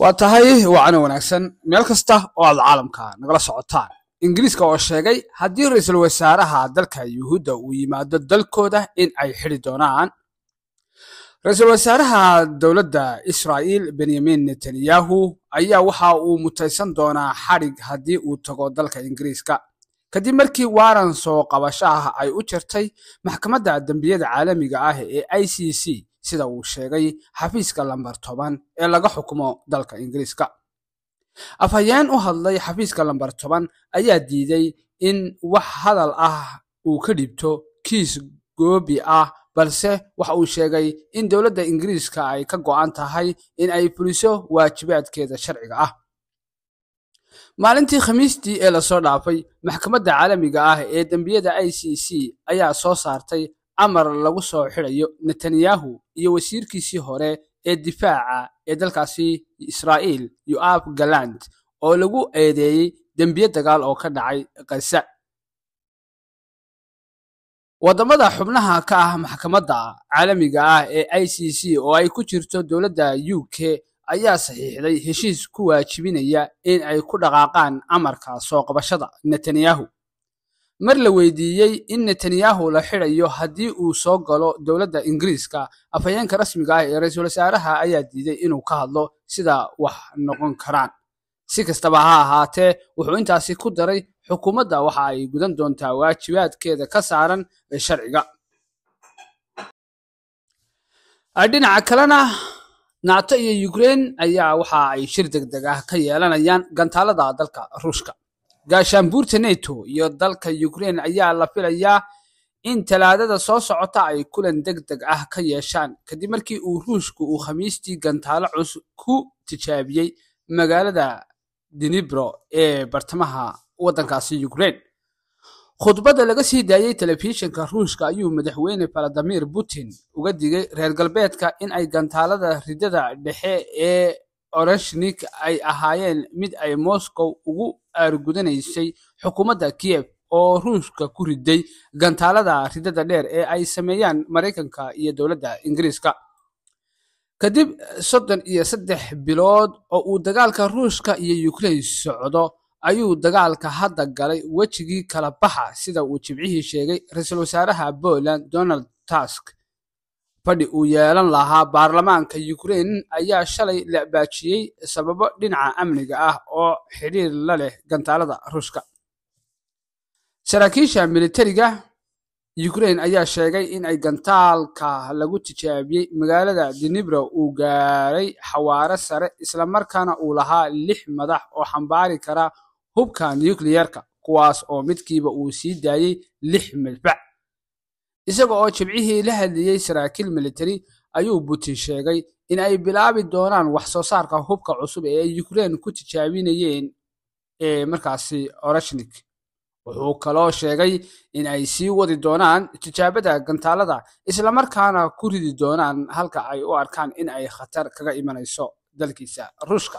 waa tahay waacana wanaagsan meel kasta oo aad caalamka nagala socotaan ingiriiska oo sheegay haddii ra-iisul wasaaraha dalka yuhuudda uu yimaado dalkooda in ay xidi doonaan ra-iisul wasaaraha dowladda israa'iil benyamin netanyahu ayaa waxa uu mutaysan doonaa xadhig haddii uu tago dalka ingiriiska kadib markii waaran soo qabasho ah ay u jirtay maxkamadda dembiyada caalamiga ah ee i c c sida uu sheegay xafiiska lambar toban ee laga xukumo dalka ingiriiska afhayeen u hadlay xafiiska lambar toban ayaa diiday in wax hadal ah uu ka dhibto kiis goobi ah balse waxa uu sheegay in dowladda ingiriiska ay ka go'an tahay in ay fuliso waajibaadkeeda sharciga ah maalintii khamiistii ee lasoo dhaafay maxkamadda caalamiga ah ee dembiyada i c c ayaa soo saartay amar lagu soo xidhayo netanyahu iyo wasiirkiisii hore ee difaaca ee dalkaasi israa'iil yoab galand oo lagu eedeeyey dembiye dagaal oo ka dhacay khaza waddamada xubnaha ka ah maxkamadda caalamiga ah ee i c c oo ay ku jirto dowladda u k ayaa saxiixday heshiis ku waajibinaya in ay ku dhaqaaqaan amarka soo qabashada netanyahu mar la weydiiyey in netanyahu la xidhayo haddii uu soo galo dowladda ingiriiska afhayeenka rasmiga ah ee ra-iisul wasaaraha ayaa diiday inuu ka hadlo sida wax noqon karaan si kastaba ha ahaatee wuxuu intaasi ku daray xukuumadda waxa ay gudan doontaa waajibaadkeeda ka saaran ee sharciga dhinaca kalena naato iyo yukrein ayaa waxa ay shir deg deg ah ka yeelanayaan gantaalada dalka ruushka gaashaanbuurta neto iyo dalka ukrein ayaa la filayaa in talaadada soo socota ay kulan deg deg ah ka yeeshaan kadib markii uu ruushku uu khamiistii gantaalo cusub ku tijaabiyey magaalada dinibro ee bartamaha waddankaasi ukrein khudbadda laga sii daayey telefishinka ruushka ayuu madaxweyne valadimir putin uga digay reer galbeedka in ay gantaalada ridada dhexe ee Oreshnik ay ahaayeen mid ay moskow ugu aargudanaysay xukuumadda Kiev oo ruushka ku riday gantaalada ridada dheer ee ay sameeyaan Maraykanka iyo dowladda Ingiriiska kadib soddon iyo saddex bilood oo uu dagaalka ruushka iyo Ukraine socdo ayuu dagaalka hadda galay wejigii kala baxa sida uu jibcihii sheegay ra-iisul wasaaraha boland Donald Tusk fadhi uu yeelan lahaa baarlamaanka Ukraine ayaa shalay leecbaajiyey sababo dhinaca amniga ah oo xidhiir la leh gantaalada Ruushka saraakiisha militariga yukrein ayaa sheegay in ay gantaalka lagu tijaabiyey magaalada Dnipro uu gaaray xawaare sare isla markaana uu lahaa lix madax oo xambaari kara hubka nukliyeerka kuwaas oo midkiiba uu sii daayey lix madbac isaga oo jimcihii la hadliyey saraakiil militari ayuu butin sheegay in ay bilaabi doonaan wax soo saarka hubka cusub ee ay ukrein ku tijaabinayeen ee markaasi orashnik wuxuu kaloo sheegay in ay sii wadi doonaan tijaabada gantaalada islamarkaana ku ridi doonaan halka ay u arkaan in ay khatar kaga imanayso dalkiisa ruushka